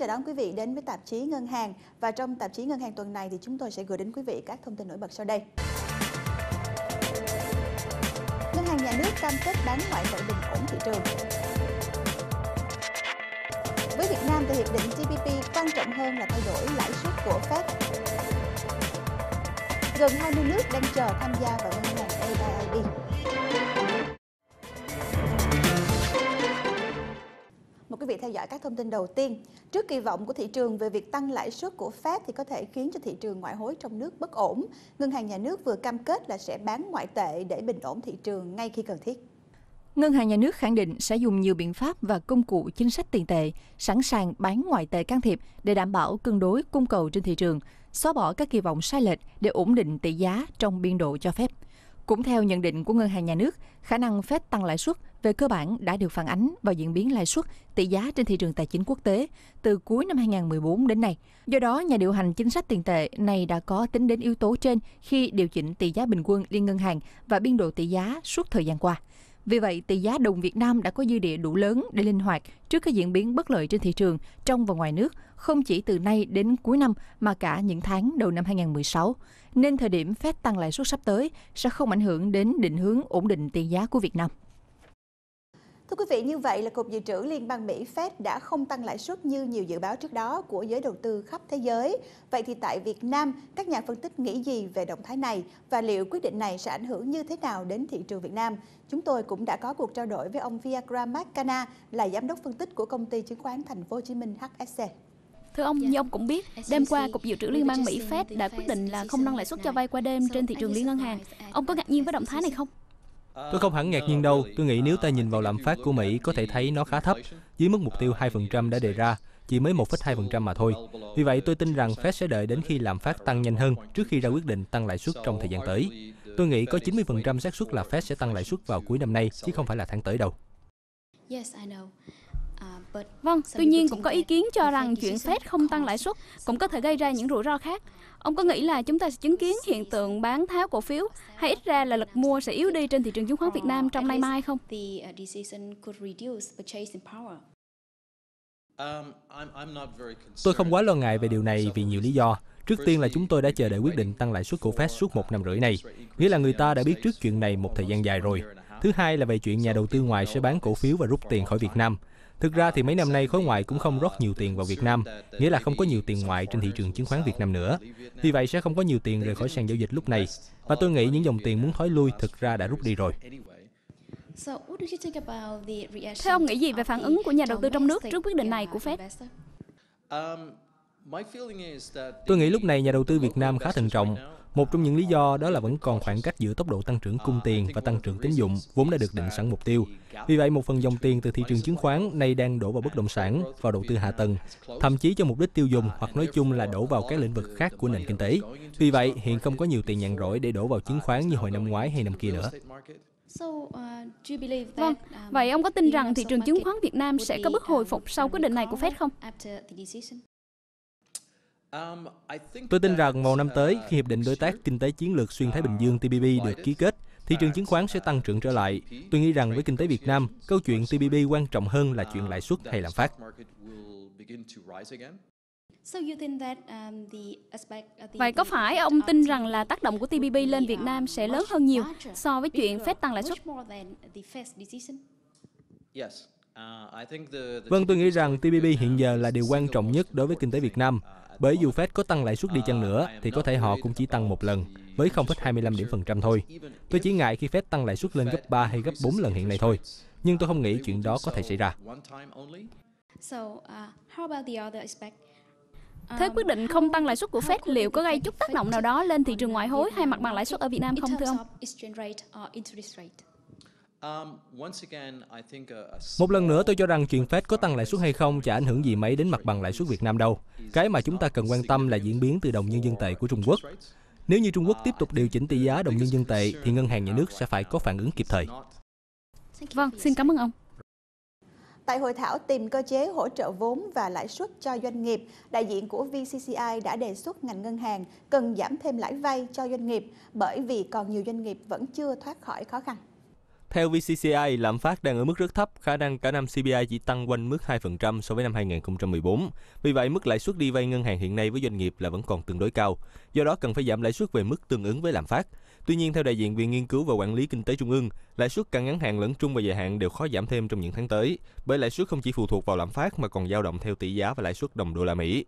chào đón quý vị đến với tạp chí Ngân hàng và trong tạp chí Ngân hàng tuần này thì chúng tôi sẽ gửi đến quý vị các thông tin nổi bật sau đây. Ngân hàng nhà nước cam kết bán ngoại tệ bình ổn thị trường. Với Việt Nam thì hiệp định TPP quan trọng hơn là thay đổi lãi suất của Fed. Gần 20 nước đang chờ tham gia vào ngân hàng AIIB. quý vị theo dõi các thông tin đầu tiên. Trước kỳ vọng của thị trường về việc tăng lãi suất của Fed thì có thể khiến cho thị trường ngoại hối trong nước bất ổn, ngân hàng nhà nước vừa cam kết là sẽ bán ngoại tệ để bình ổn thị trường ngay khi cần thiết. Ngân hàng nhà nước khẳng định sẽ dùng nhiều biện pháp và công cụ chính sách tiền tệ, sẵn sàng bán ngoại tệ can thiệp để đảm bảo cân đối cung cầu trên thị trường, xóa bỏ các kỳ vọng sai lệch để ổn định tỷ giá trong biên độ cho phép. Cũng theo nhận định của Ngân hàng Nhà nước, khả năng Fed tăng lãi suất về cơ bản đã được phản ánh vào diễn biến lãi suất, tỷ giá trên thị trường tài chính quốc tế từ cuối năm 2014 đến nay. Do đó, nhà điều hành chính sách tiền tệ này đã có tính đến yếu tố trên khi điều chỉnh tỷ giá bình quân liên ngân hàng và biên độ tỷ giá suốt thời gian qua. Vì vậy, tỷ giá đồng Việt Nam đã có dư địa đủ lớn để linh hoạt trước các diễn biến bất lợi trên thị trường trong và ngoài nước, không chỉ từ nay đến cuối năm mà cả những tháng đầu năm 2016. Nên thời điểm Fed tăng lãi suất sắp tới sẽ không ảnh hưởng đến định hướng ổn định tiền giá của Việt Nam. Thưa quý vị, như vậy là Cục Dự trữ Liên bang Mỹ Fed đã không tăng lãi suất như nhiều dự báo trước đó của giới đầu tư khắp thế giới. Vậy thì tại Việt Nam, các nhà phân tích nghĩ gì về động thái này và liệu quyết định này sẽ ảnh hưởng như thế nào đến thị trường Việt Nam? Chúng tôi cũng đã có cuộc trao đổi với ông Viagra Markana là giám đốc phân tích của công ty chứng khoán Thành phố Hồ Chí Minh HSC. Thưa ông, như ông cũng biết, đêm qua Cục Dự trữ Liên bang Mỹ Fed đã quyết định là không nâng lãi suất cho vay qua đêm trên thị trường liên ngân hàng. Ông có ngạc nhiên với động thái này không? Tôi không hẳn ngạc nhiên đâu, tôi nghĩ nếu ta nhìn vào lạm phát của Mỹ có thể thấy nó khá thấp, dưới mức mục tiêu 2% đã đề ra, chỉ mới 1,2% mà thôi. Vì vậy, tôi tin rằng Fed sẽ đợi đến khi lạm phát tăng nhanh hơn trước khi ra quyết định tăng lãi suất trong thời gian tới. Tôi nghĩ có 90% xác suất là Fed sẽ tăng lãi suất vào cuối năm nay, chứ không phải là tháng tới đâu. Yes, I know. Vâng, tuy nhiên cũng có ý kiến cho rằng chuyện Fed không tăng lãi suất cũng có thể gây ra những rủi ro khác. Ông có nghĩ là chúng ta sẽ chứng kiến hiện tượng bán tháo cổ phiếu hay ít ra là lực mua sẽ yếu đi trên thị trường chứng khoán ờ, Việt Nam trong nay mai không? Uh, um, tôi không quá lo ngại về điều này vì nhiều lý do. Trước tiên là chúng tôi đã chờ đợi quyết định tăng lãi suất của Fed suốt một năm rưỡi này, nghĩa là người ta đã biết trước chuyện này một thời gian dài rồi. Thứ hai là về chuyện nhà đầu tư ngoài sẽ bán cổ phiếu và rút tiền khỏi Việt Nam. Thực ra thì mấy năm nay khối ngoại cũng không rót nhiều tiền vào Việt Nam, nghĩa là không có nhiều tiền ngoại trên thị trường chứng khoán Việt Nam nữa. Vì vậy sẽ không có nhiều tiền rời khỏi sàn giao dịch lúc này. Và tôi nghĩ những dòng tiền muốn thoái lui thực ra đã rút đi rồi. Thế ông nghĩ gì về phản ứng của nhà đầu tư trong nước trước quyết định này của Fed? Um, Tôi nghĩ lúc này nhà đầu tư Việt Nam khá thận trọng. Một trong những lý do đó là vẫn còn khoảng cách giữa tốc độ tăng trưởng cung tiền và tăng trưởng tín dụng vốn đã được định sẵn mục tiêu. Vì vậy, một phần dòng tiền từ thị trường chứng khoán nay đang đổ vào bất động sản, vào đầu tư hạ tầng, thậm chí cho mục đích tiêu dùng uh, hoặc nói chung là đổ vào các lĩnh vực khác của nền kinh tế. Vì vậy, hiện không có nhiều tiền nhàn rỗi để đổ vào chứng khoán như uh, hồi năm ngoái hay năm kia nữa. Uh, vâng, um, vậy ông có tin rằng thị trường chứng khoán Việt Nam sẽ có bước hồi um, phục sau quyết định này của Fed không? Um, tôi tin rằng vào năm uh, tới, khi Hiệp định Đối tác Kinh tế Chiến lược Xuyên Thái Bình Dương TPP được ký kết, thị trường chứng khoán sẽ uh, tăng trưởng trở lại. Tôi nghĩ rằng với kinh tế Việt Nam, câu chuyện TPP quan trọng hơn là chuyện lãi suất hay uh, lạm phát. Um, Vậy có phải ông tin rằng là tác động của TPP lên Việt Nam sẽ lớn hơn nhiều so với chuyện Fed tăng lãi suất? Vâng, tôi nghĩ rằng TPP hiện giờ là điều quan trọng nhất đối với kinh tế Việt Nam. Bởi dù Fed có tăng lãi suất đi chăng nữa, thì có thể họ cũng chỉ tăng một lần, với 0,25 điểm phần trăm thôi. Tôi chỉ ngại khi Fed tăng lãi suất lên gấp 3 hay gấp 4 lần hiện nay thôi. Nhưng tôi không nghĩ chuyện đó có thể xảy ra. Uh, Thế quyết định không tăng lãi suất của Fed liệu có gây chút tác động nào đó lên thị trường ngoại hối hay mặt bằng lãi suất ở Việt Nam không thưa ông? Um, Một lần nữa tôi cho rằng chuyện Fed có tăng lãi suất hay không chả ảnh hưởng gì mấy đến mặt bằng lãi suất Việt Nam đâu. Cái mà chúng ta cần quan tâm là diễn biến từ đồng nhân dân tệ của Trung Quốc. Nếu như Trung Quốc tiếp tục điều chỉnh tỷ giá đồng nhân dân tệ thì ngân hàng nhà nước sẽ phải có phản ứng kịp thời. Vâng, xin cảm ơn ông. Tại hội thảo tìm cơ chế hỗ trợ vốn và lãi suất cho doanh nghiệp, đại diện của VCCI đã đề xuất ngành ngân hàng cần giảm thêm lãi vay cho doanh nghiệp bởi vì còn nhiều doanh nghiệp vẫn chưa thoát khỏi khó khăn. Theo VCCI, lạm phát đang ở mức rất thấp, khả năng cả năm CPI chỉ tăng quanh mức 2% so với năm 2014. Vì vậy, mức lãi suất đi vay ngân hàng hiện nay với doanh nghiệp là vẫn còn tương đối cao, do đó cần phải giảm lãi suất về mức tương ứng với lạm phát. Tuy nhiên, theo đại diện Viện Nghiên cứu và Quản lý Kinh tế Trung ương, lãi suất cả ngắn hạn lẫn trung và dài hạn đều khó giảm thêm trong những tháng tới, bởi lãi suất không chỉ phụ thuộc vào lạm phát mà còn dao động theo tỷ giá và lãi suất đồng đô la Mỹ.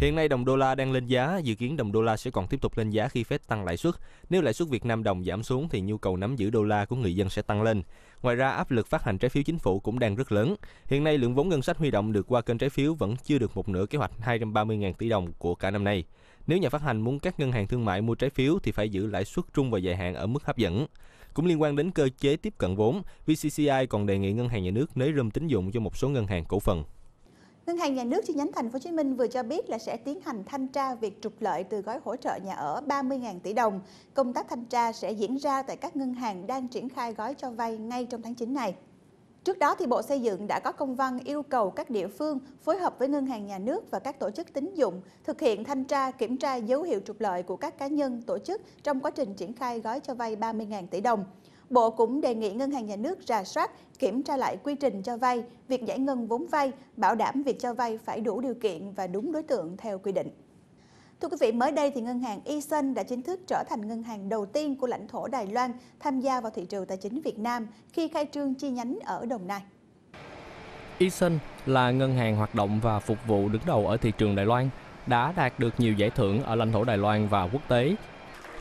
Hiện nay đồng đô la đang lên giá, dự kiến đồng đô la sẽ còn tiếp tục lên giá khi Fed tăng lãi suất. Nếu lãi suất Việt Nam đồng giảm xuống thì nhu cầu nắm giữ đô la của người dân sẽ tăng lên. Ngoài ra, áp lực phát hành trái phiếu chính phủ cũng đang rất lớn. Hiện nay, lượng vốn ngân sách huy động được qua kênh trái phiếu vẫn chưa được một nửa kế hoạch 230.000 tỷ đồng của cả năm nay. Nếu nhà phát hành muốn các ngân hàng thương mại mua trái phiếu thì phải giữ lãi suất trung và dài hạn ở mức hấp dẫn. Cũng liên quan đến cơ chế tiếp cận vốn, VCCI còn đề nghị ngân hàng nhà nước nới rơm tín dụng cho một số ngân hàng cổ phần. Ngân hàng Nhà nước chi nhánh Thành phố Hồ Chí Minh vừa cho biết là sẽ tiến hành thanh tra việc trục lợi từ gói hỗ trợ nhà ở 30.000 tỷ đồng. Công tác thanh tra sẽ diễn ra tại các ngân hàng đang triển khai gói cho vay ngay trong tháng 9 này. Trước đó, thì Bộ Xây dựng đã có công văn yêu cầu các địa phương phối hợp với Ngân hàng Nhà nước và các tổ chức tín dụng thực hiện thanh tra kiểm tra dấu hiệu trục lợi của các cá nhân, tổ chức trong quá trình triển khai gói cho vay 30.000 tỷ đồng. Bộ cũng đề nghị Ngân hàng Nhà nước rà soát, kiểm tra lại quy trình cho vay, việc giải ngân vốn vay, bảo đảm việc cho vay phải đủ điều kiện và đúng đối tượng theo quy định. Thưa quý vị, mới đây thì ngân hàng Eason đã chính thức trở thành ngân hàng đầu tiên của lãnh thổ Đài Loan tham gia vào thị trường tài chính Việt Nam khi khai trương chi nhánh ở Đồng Nai. Eason là ngân hàng hoạt động và phục vụ đứng đầu ở thị trường Đài Loan, đã đạt được nhiều giải thưởng ở lãnh thổ Đài Loan và quốc tế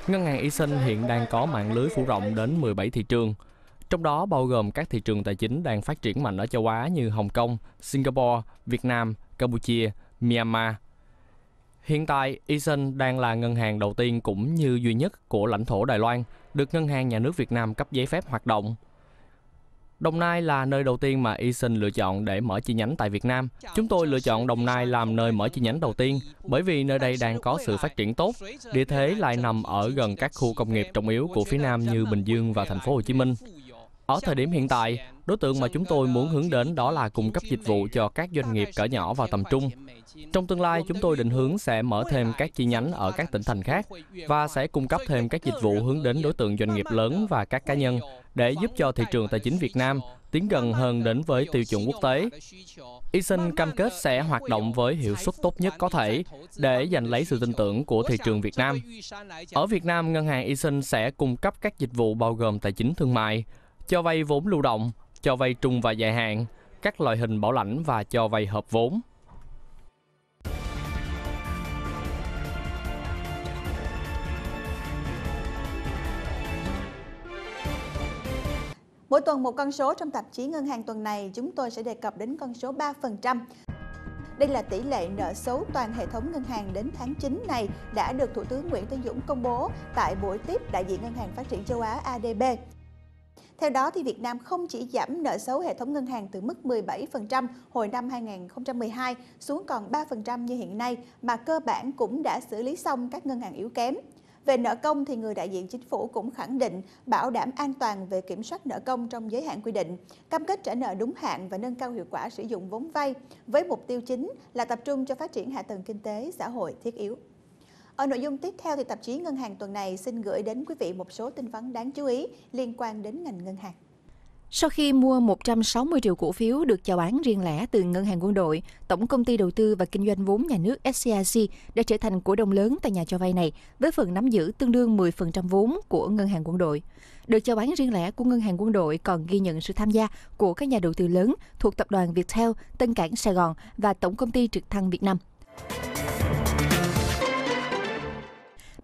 Ngân hàng eSIN hiện đang có mạng lưới phủ rộng đến 17 thị trường, trong đó bao gồm các thị trường tài chính đang phát triển mạnh ở châu Á như Hồng Kông, Singapore, Việt Nam, Campuchia, Myanmar. Hiện tại, eSIN đang là ngân hàng đầu tiên cũng như duy nhất của lãnh thổ Đài Loan được ngân hàng nhà nước Việt Nam cấp giấy phép hoạt động. Đồng Nai là nơi đầu tiên mà Eason lựa chọn để mở chi nhánh tại Việt Nam. Chúng tôi lựa chọn Đồng Nai làm nơi mở chi nhánh đầu tiên bởi vì nơi đây đang có sự phát triển tốt, địa thế lại nằm ở gần các khu công nghiệp trọng yếu của phía Nam như Bình Dương và thành phố Hồ Chí Minh. Ở thời điểm hiện tại, Đối tượng mà chúng tôi muốn hướng đến đó là cung cấp dịch vụ cho các doanh nghiệp cỡ nhỏ và tầm trung. Trong tương lai, chúng tôi định hướng sẽ mở thêm các chi nhánh ở các tỉnh thành khác và sẽ cung cấp thêm các dịch vụ hướng đến đối tượng doanh nghiệp lớn và các cá nhân để giúp cho thị trường tài chính Việt Nam tiến gần hơn đến với tiêu chuẩn quốc tế. Eason cam kết sẽ hoạt động với hiệu suất tốt nhất có thể để giành lấy sự tin tưởng của thị trường Việt Nam. Ở Việt Nam, ngân hàng Eason sẽ cung cấp các dịch vụ bao gồm tài chính thương mại, cho vay vốn lưu động, cho vay trung và dài hạn, các loại hình bảo lãnh và cho vay hợp vốn. Mỗi tuần một con số trong tạp chí Ngân hàng tuần này, chúng tôi sẽ đề cập đến con số 3%. Đây là tỷ lệ nợ xấu toàn hệ thống ngân hàng đến tháng 9 này đã được Thủ tướng Nguyễn Tân Dũng công bố tại buổi tiếp đại diện Ngân hàng Phát triển Châu Á ADB. Theo đó, thì Việt Nam không chỉ giảm nợ xấu hệ thống ngân hàng từ mức 17% hồi năm 2012 xuống còn 3% như hiện nay, mà cơ bản cũng đã xử lý xong các ngân hàng yếu kém. Về nợ công thì người đại diện chính phủ cũng khẳng định bảo đảm an toàn về kiểm soát nợ công trong giới hạn quy định, cam kết trả nợ đúng hạn và nâng cao hiệu quả sử dụng vốn vay với mục tiêu chính là tập trung cho phát triển hạ tầng kinh tế xã hội thiết yếu. Ở nội dung tiếp theo thì tạp chí Ngân hàng tuần này xin gửi đến quý vị một số tin vấn đáng chú ý liên quan đến ngành ngân hàng. Sau khi mua 160 triệu cổ phiếu được chào bán riêng lẻ từ Ngân hàng Quân đội, Tổng công ty Đầu tư và Kinh doanh vốn nhà nước SCIC đã trở thành cổ đông lớn tại nhà cho vay này với phần nắm giữ tương đương 10% vốn của Ngân hàng Quân đội. Được chào bán riêng lẻ của Ngân hàng Quân đội còn ghi nhận sự tham gia của các nhà đầu tư lớn thuộc tập đoàn Viettel, Tân Cảng Sài Gòn và Tổng công ty Trực Thăng Việt Nam.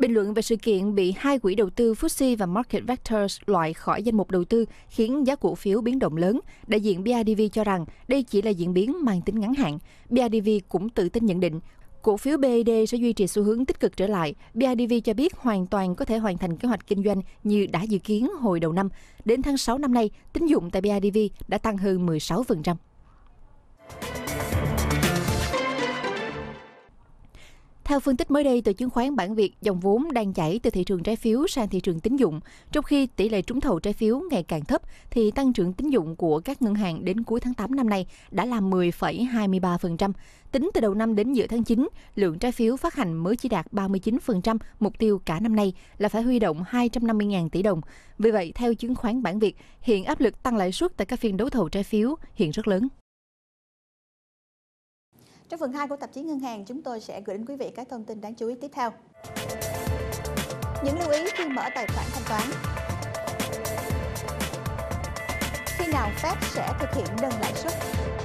Bình luận về sự kiện bị hai quỹ đầu tư FTSE và Market Vectors loại khỏi danh mục đầu tư khiến giá cổ phiếu biến động lớn, đại diện BIDV cho rằng đây chỉ là diễn biến mang tính ngắn hạn. BIDV cũng tự tin nhận định Cổ phiếu BID sẽ duy trì xu hướng tích cực trở lại. BIDV cho biết hoàn toàn có thể hoàn thành kế hoạch kinh doanh như đã dự kiến hồi đầu năm. Đến tháng 6 năm nay, tín dụng tại BIDV đã tăng hơn 16%. Theo phân tích mới đây từ chứng khoán bản Việt, dòng vốn đang chảy từ thị trường trái phiếu sang thị trường tín dụng, trong khi tỷ lệ trúng thầu trái phiếu ngày càng thấp thì tăng trưởng tín dụng của các ngân hàng đến cuối tháng 8 năm nay đã là 10,23%. Tính từ đầu năm đến giữa tháng 9, lượng trái phiếu phát hành mới chỉ đạt 39% mục tiêu cả năm nay là phải huy động 250.000 tỷ đồng. Vì vậy, theo chứng khoán bản Việt, hiện áp lực tăng lãi suất tại các phiên đấu thầu trái phiếu hiện rất lớn. Trong phần 2 của tạp chí Ngân hàng, chúng tôi sẽ gửi đến quý vị các thông tin đáng chú ý tiếp theo. Những lưu ý khi mở tài khoản thanh toán Khi nào Fed sẽ thực hiện nâng lãi suất?